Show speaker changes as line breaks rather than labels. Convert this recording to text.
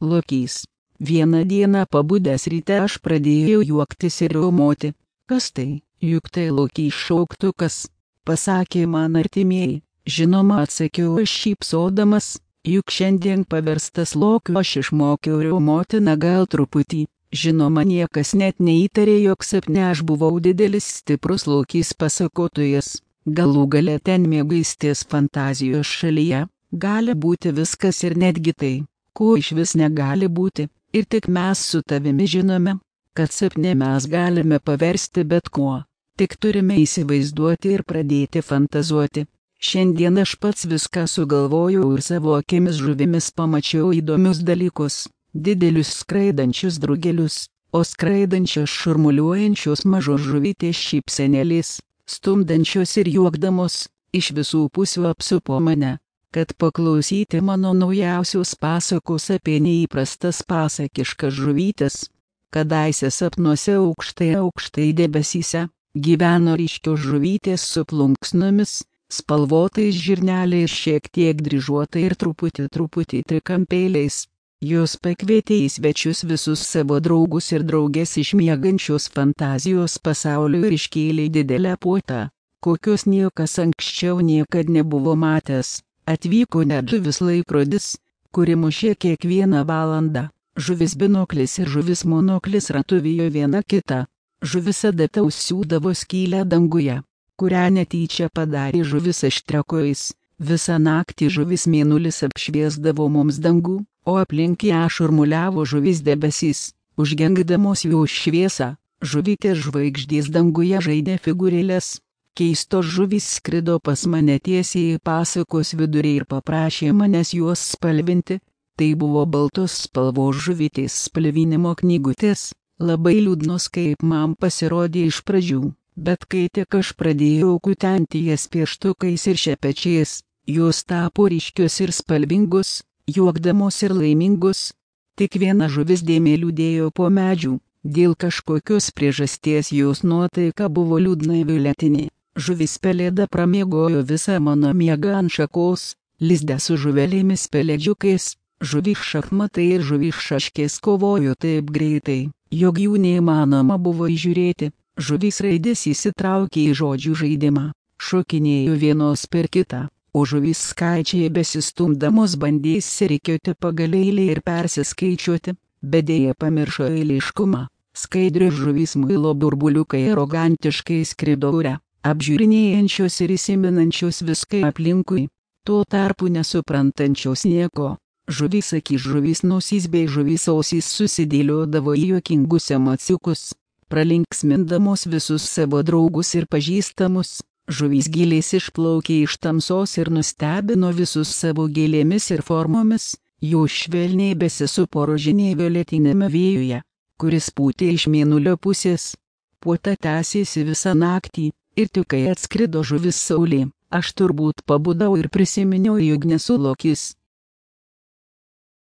lokys. Vieną dieną pabudęs ryte aš pradėjau juoktis ir jaumoti. Kas tai, juk tai lokys šauktukas, pasakė man artimieji. Žinoma atsakiau aš šypsodamas, juk šiandien paverstas lokiu aš išmokiau jaumoti na gal truputį. Žinoma niekas net neįtarė, jog sapne aš buvau didelis stiprus lokys pasakotojas. Galų gale ten mėgaisties fantazijos šalyje, gali būti viskas ir netgi tai, ko iš vis negali būti, ir tik mes su tavimi žinome, kad sapne mes galime paversti bet kuo, tik turime įsivaizduoti ir pradėti fantazuoti. Šiandien aš pats viską sugalvojau ir savo akimis žuvimis pamačiau įdomius dalykus - didelius skraidančius drugelius, o skraidančios šurmuliuojančios mažos žuvytės šypsenėlis, stumdančios ir juokdamos, iš visų pusių apsupo mane kad paklausyti mano naujausius pasakus apie neįprastas pasakiškas žuvytės. Kadaise sapnuose aukštai aukštai debesyse gyveno ryškios žuvytės su plunksnomis, spalvotais žirneliais šiek tiek dryžuotai ir truputį truputį trikampėliais. Jūs pakvietė į svečius visus savo draugus ir draugės išmiegančius fantazijos pasauliu ir iškėlė didelę puotą, kokius niekas anksčiau niekad nebuvo matęs. Atvyko net žuvis laikrodis, kuri mušė kiekvieną valandą, žuvis binoklis ir žuvis monoklis ratuvijo viena kitą, žuvis adataus siūdavo skylę danguje, kurią netyčia padarė žuvis aštrekojais, visą naktį žuvis mėnulis apšviesdavo mums dangų, o aplink ją šurmuliavo žuvis debesys, užgengdamos jų šviesą, žuvytės žvaigždės danguje žaidė figūrėlės. Keisto žuvis skrido pas mane tiesiai į pasakos vidurį ir paprašė manęs juos spalvinti, tai buvo baltos spalvos žuvytės spalvinimo knygutės, labai liūdnos kaip man pasirodė iš pradžių, bet kai tik aš pradėjau kutenti jas pieštukais ir šepečiais, jos tapo ryškius ir spalvingus, juokdamos ir laimingus, tik viena žuvis dėmė liūdėjo po medžių, dėl kažkokios priežasties jos nuotaika buvo liūdna violetinė. Žuvis pelėda pramiegojo visą mano miegą ant šakos, lizdę su žuvelėmis pelėdžiukais, žuvis šachmatai ir žuvis šaškės kovojo taip greitai, jog jų neįmanoma buvo įžiūrėti, žuvis raidės įsitraukė į žodžių žaidimą, šokinėjo vienos per kitą, o žuvis skaičiai besistumdamos bandys serikiuoti pagalėlį ir persiskaičiuoti, bet dėja pamiršo eiliškumą, skaidri žuvis muilo burbuliukai arogantiškai skrido ure apžiūrinėjančios ir įsiminančios viską aplinkui, tuo tarpu nesuprantančios nieko. Žuvis akis žuvis nosys bei žuvis ausys susidėliodavo į juokingus emociukus, pralinksmindamos visus savo draugus ir pažįstamus, žuvis giliais išplaukė iš tamsos ir nustebino visus savo gėlėmis ir formomis, jų švelniai besisuporožinė violetinėme vėjuje, kuris pūtė iš mėnulio pusės. Puota tęsėsi visą naktį, ir tik kai atskrido žuvis saulė, aš turbūt pabudau ir prisiminiau į ugnesulokis.